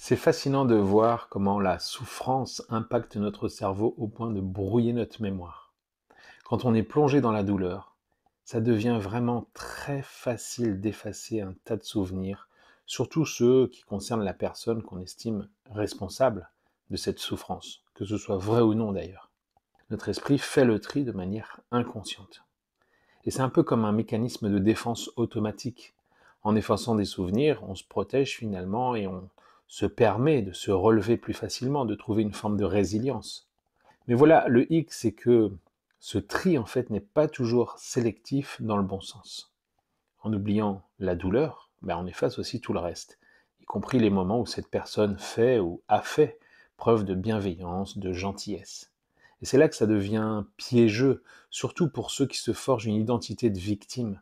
C'est fascinant de voir comment la souffrance impacte notre cerveau au point de brouiller notre mémoire. Quand on est plongé dans la douleur, ça devient vraiment très facile d'effacer un tas de souvenirs, surtout ceux qui concernent la personne qu'on estime responsable de cette souffrance, que ce soit vrai ou non d'ailleurs. Notre esprit fait le tri de manière inconsciente. Et c'est un peu comme un mécanisme de défense automatique. En effaçant des souvenirs, on se protège finalement et on, se permet de se relever plus facilement, de trouver une forme de résilience. Mais voilà, le hic, c'est que ce tri, en fait, n'est pas toujours sélectif dans le bon sens. En oubliant la douleur, ben, on efface aussi tout le reste, y compris les moments où cette personne fait ou a fait preuve de bienveillance, de gentillesse. Et c'est là que ça devient piégeux, surtout pour ceux qui se forgent une identité de victime,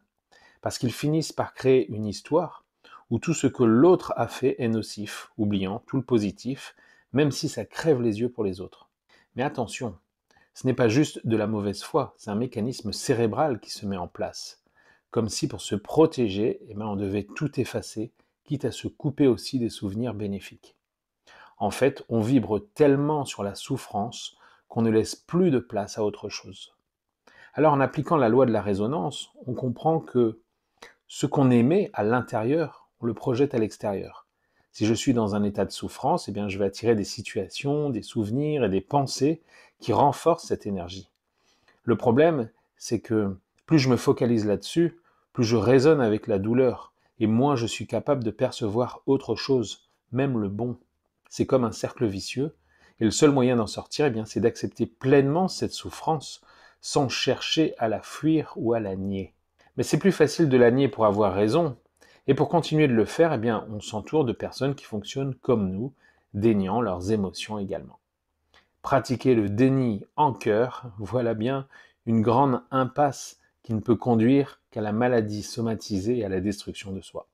parce qu'ils finissent par créer une histoire où tout ce que l'autre a fait est nocif, oubliant tout le positif, même si ça crève les yeux pour les autres. Mais attention, ce n'est pas juste de la mauvaise foi, c'est un mécanisme cérébral qui se met en place. Comme si pour se protéger, eh ben, on devait tout effacer, quitte à se couper aussi des souvenirs bénéfiques. En fait, on vibre tellement sur la souffrance qu'on ne laisse plus de place à autre chose. Alors en appliquant la loi de la résonance, on comprend que ce qu'on aimait à l'intérieur le projette à l'extérieur. Si je suis dans un état de souffrance, eh bien, je vais attirer des situations, des souvenirs et des pensées qui renforcent cette énergie. Le problème, c'est que plus je me focalise là-dessus, plus je résonne avec la douleur, et moins je suis capable de percevoir autre chose, même le bon. C'est comme un cercle vicieux, et le seul moyen d'en sortir, eh bien, c'est d'accepter pleinement cette souffrance, sans chercher à la fuir ou à la nier. Mais c'est plus facile de la nier pour avoir raison et pour continuer de le faire, eh bien, on s'entoure de personnes qui fonctionnent comme nous, déniant leurs émotions également. Pratiquer le déni en cœur, voilà bien une grande impasse qui ne peut conduire qu'à la maladie somatisée et à la destruction de soi.